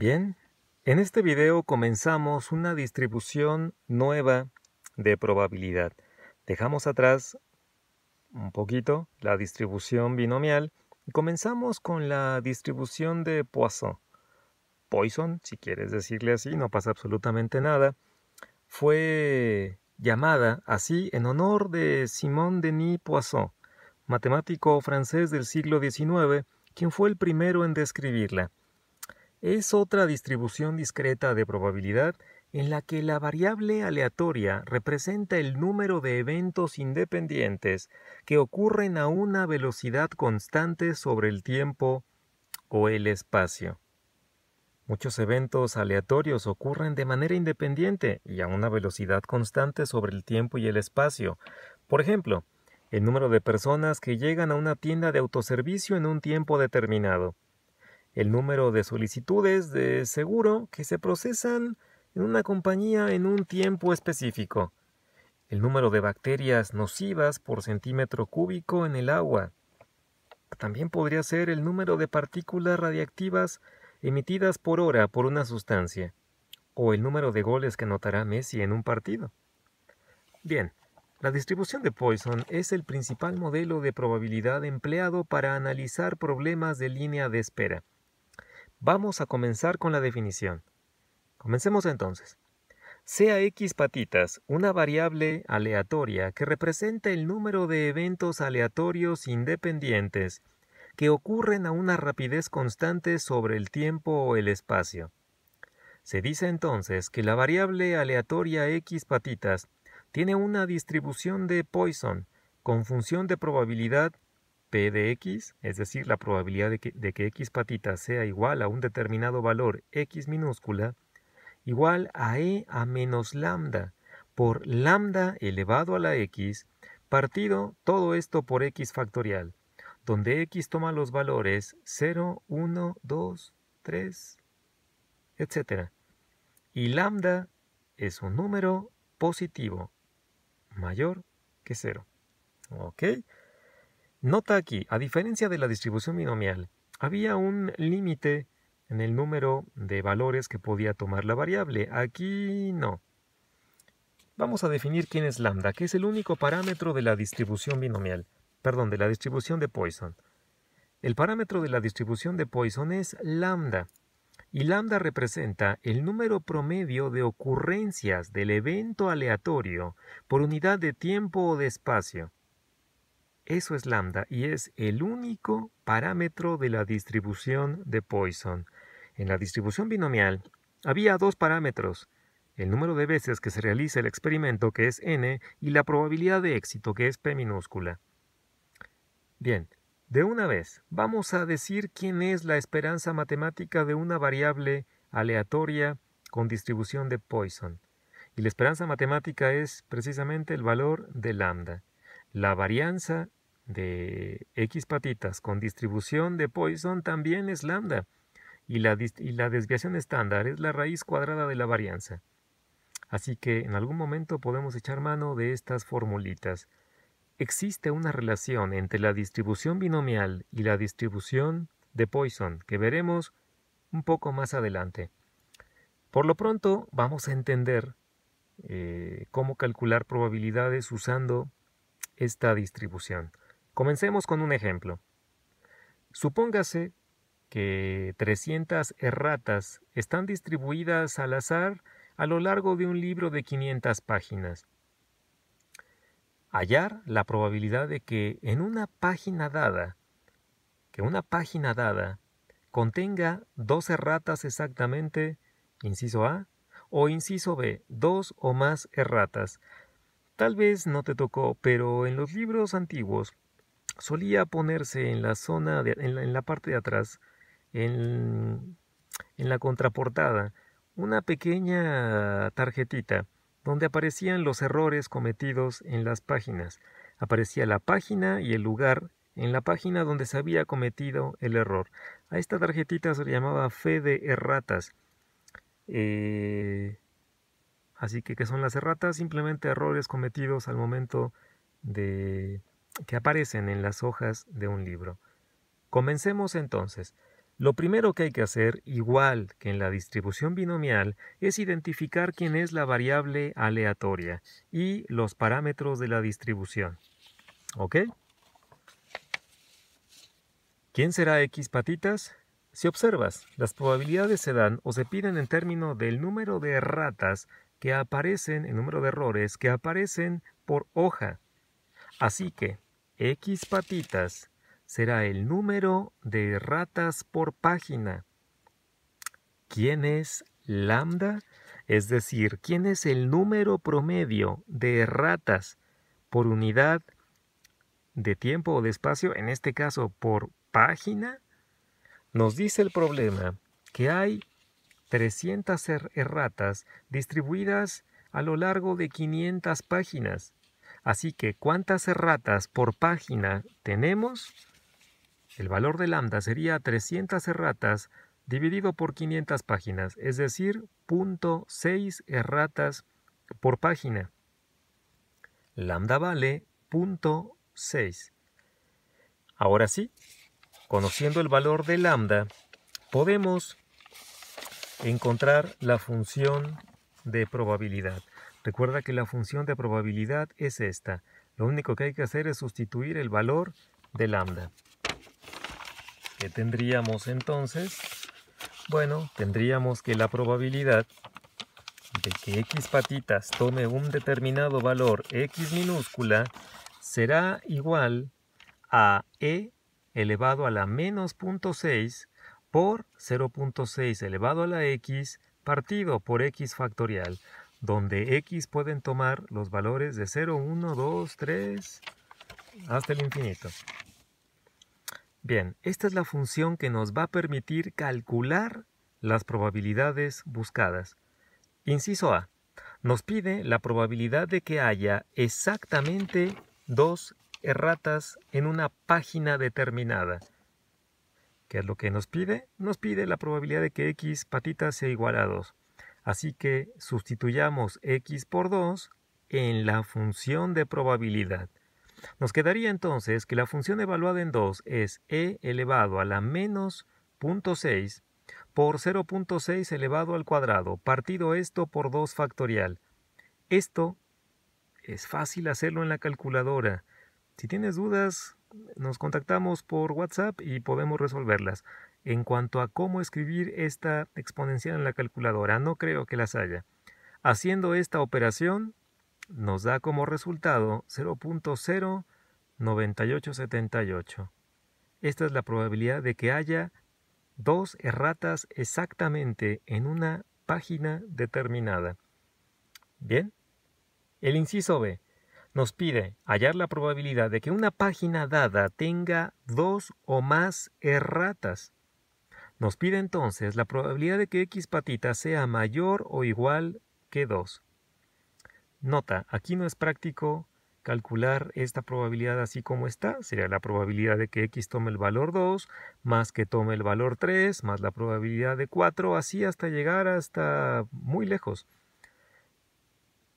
Bien, en este video comenzamos una distribución nueva de probabilidad. Dejamos atrás un poquito la distribución binomial y comenzamos con la distribución de Poisson. Poisson, si quieres decirle así, no pasa absolutamente nada. Fue llamada así en honor de Simon Denis Poisson, matemático francés del siglo XIX, quien fue el primero en describirla es otra distribución discreta de probabilidad en la que la variable aleatoria representa el número de eventos independientes que ocurren a una velocidad constante sobre el tiempo o el espacio. Muchos eventos aleatorios ocurren de manera independiente y a una velocidad constante sobre el tiempo y el espacio. Por ejemplo, el número de personas que llegan a una tienda de autoservicio en un tiempo determinado el número de solicitudes de seguro que se procesan en una compañía en un tiempo específico, el número de bacterias nocivas por centímetro cúbico en el agua. También podría ser el número de partículas radiactivas emitidas por hora por una sustancia, o el número de goles que anotará Messi en un partido. Bien, la distribución de Poisson es el principal modelo de probabilidad empleado para analizar problemas de línea de espera. Vamos a comenzar con la definición. Comencemos entonces. Sea x patitas una variable aleatoria que representa el número de eventos aleatorios independientes que ocurren a una rapidez constante sobre el tiempo o el espacio. Se dice entonces que la variable aleatoria x patitas tiene una distribución de Poisson con función de probabilidad P de x, es decir, la probabilidad de que, x patita sea igual a un determinado valor x minúscula, igual a e a menos lambda por lambda elevado a la x partido todo esto por x factorial, donde x toma los valores 0, 1, 2, 3, etc. Y lambda es un número positivo mayor que 0. ¿Ok? Nota aquí, a diferencia de la distribución binomial, había un límite en el número de valores que podía tomar la variable. Aquí no. Vamos a definir quién es lambda, que es el único parámetro de la distribución binomial, perdón, de la distribución de Poisson. El parámetro de la distribución de Poisson es lambda, y lambda representa el número promedio de ocurrencias del evento aleatorio por unidad de tiempo o de espacio. Eso es lambda y es el único parámetro de la distribución de Poisson. En la distribución binomial había dos parámetros, el número de veces que se realiza el experimento, que es n, y la probabilidad de éxito, que es p minúscula. Bien, de una vez, vamos a decir quién es la esperanza matemática de una variable aleatoria con distribución de Poisson. Y la esperanza matemática es precisamente el valor de lambda. La varianza de X patitas con distribución de Poisson también es lambda, y la, desviación estándar es la raíz cuadrada de la varianza. Así que en algún momento podemos echar mano de estas formulitas. Existe una relación entre la distribución binomial y la distribución de Poisson que veremos un poco más adelante. Por lo pronto vamos a entender eh, cómo calcular probabilidades usando esta distribución. Comencemos con un ejemplo. Supóngase que 300 erratas están distribuidas al azar a lo largo de un libro de 500 páginas. Hallar la probabilidad de que en una página dada, que una página dada contenga dos erratas exactamente, inciso A, o inciso B, dos o más erratas. Tal vez no te tocó, pero en los libros antiguos solía ponerse en la zona, en, la, parte de atrás, en, en la contraportada, una pequeña tarjetita donde aparecían los errores cometidos en las páginas. Aparecía la página y el lugar en la página donde se había cometido el error. A esta tarjetita se le llamaba fe de erratas. Eh, así que, ¿qué son las erratas? Simplemente errores cometidos al momento de, que aparecen en las hojas de un libro. Comencemos entonces. Lo primero que hay que hacer, igual que en la distribución binomial, es identificar quién es la variable aleatoria y los parámetros de la distribución. ¿Ok? ¿Quién será X patitas? Si observas, las probabilidades se dan o se piden en términos del número de ratas que aparecen, el número de errores que aparecen por hoja. Así que, X patitas será el número de ratas por página. ¿Quién es lambda? Es decir, ¿quién es el número promedio de ratas por unidad de tiempo o de espacio? En este caso, por página. Nos dice el problema que hay 300 erratas distribuidas a lo largo de 500 páginas. Así que, ¿cuántas erratas por página tenemos? El valor de lambda sería 300 erratas dividido por 500 páginas, es decir, 0.6 erratas por página. Lambda vale 0.6. Ahora sí, conociendo el valor de lambda, podemos encontrar la función de probabilidad. Recuerda que la función de probabilidad es esta. Lo único que hay que hacer es sustituir el valor de lambda. ¿Qué tendríamos entonces? Bueno, tendríamos que la probabilidad de que x patitas tome un determinado valor x minúscula será igual a e elevado a la menos 0.6 por 0.6 elevado a la x partido por x factorial donde x pueden tomar los valores de 0, 1, 2, 3, hasta el infinito. Bien, esta es la función que nos va a permitir calcular las probabilidades buscadas. Inciso A. Nos pide la probabilidad de que haya exactamente dos erratas en una página determinada. ¿Qué es lo que nos pide? Nos pide la probabilidad de que x patita sea igual a 2. Así que sustituyamos x por 2 en la función de probabilidad. Nos quedaría entonces que la función evaluada en 2 es e elevado a la menos 0.6 por 0.6 elevado al cuadrado, partido esto por 2 factorial. Esto es fácil hacerlo en la calculadora. Si tienes dudas, nos contactamos por WhatsApp y podemos resolverlas. En cuanto a cómo escribir esta exponencial en la calculadora, no creo que las haya. Haciendo esta operación, nos da como resultado 0.09878. Esta es la probabilidad de que haya dos erratas exactamente en una página determinada. Bien. El inciso B nos pide hallar la probabilidad de que una página dada tenga dos o más erratas. Nos pide entonces la probabilidad de que x patita sea mayor o igual que 2. Nota, aquí no es práctico calcular esta probabilidad así como está. Sería la probabilidad de que x tome el valor 2, más que tome el valor 3, más la probabilidad de 4, así hasta llegar hasta muy lejos.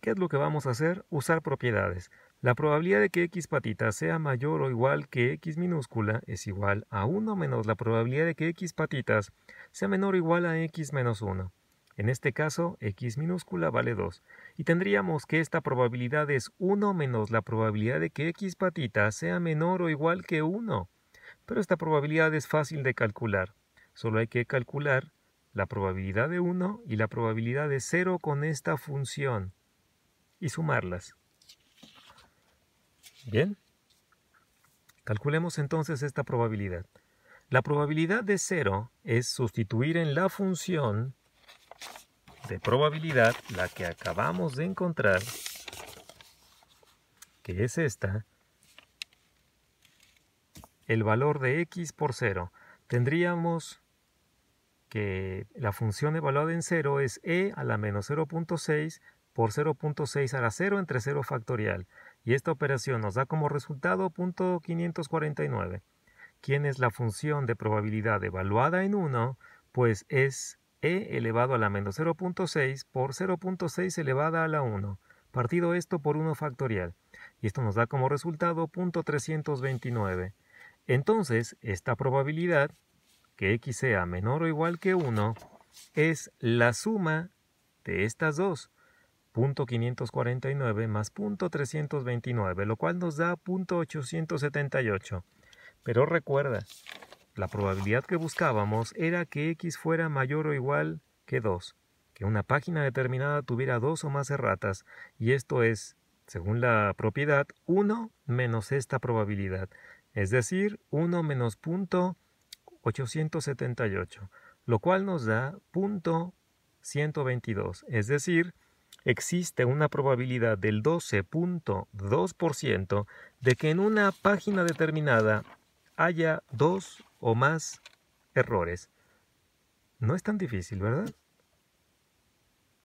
¿Qué es lo que vamos a hacer? Usar propiedades. La probabilidad de que x patitas sea mayor o igual que x minúscula es igual a 1 menos la probabilidad de que x patitas sea menor o igual a x menos 1. En este caso, x minúscula vale 2. Y tendríamos que esta probabilidad es 1 menos la probabilidad de que x patitas sea menor o igual que 1. Pero esta probabilidad es fácil de calcular. Solo hay que calcular la probabilidad de 1 y la probabilidad de 0 con esta función y sumarlas. Bien. Calculemos entonces esta probabilidad. La probabilidad de 0 es sustituir en la función de probabilidad, la que acabamos de encontrar, que es esta, el valor de x por 0. Tendríamos que la función evaluada en 0 es e a la menos 0.6 por 0.6 a la 0 entre 0 factorial y esta operación nos da como resultado 549, ¿Quién es la función de probabilidad evaluada en 1, pues es e elevado a la menos 0.6 por 0.6 elevada a la 1, partido esto por 1 factorial, y esto nos da como resultado 329. Entonces, esta probabilidad, que x sea menor o igual que 1, es la suma de estas dos, 549 más 329, lo cual nos da 878. Pero recuerda, la probabilidad que buscábamos era que x fuera mayor o igual que 2, que una página determinada tuviera dos o más erratas, y esto es, según la propiedad, 1 menos esta probabilidad, es decir, 1 menos 878, lo cual nos da 122, es decir, existe una probabilidad del 12.2% de que en una página determinada haya dos o más errores. No es tan difícil, ¿verdad?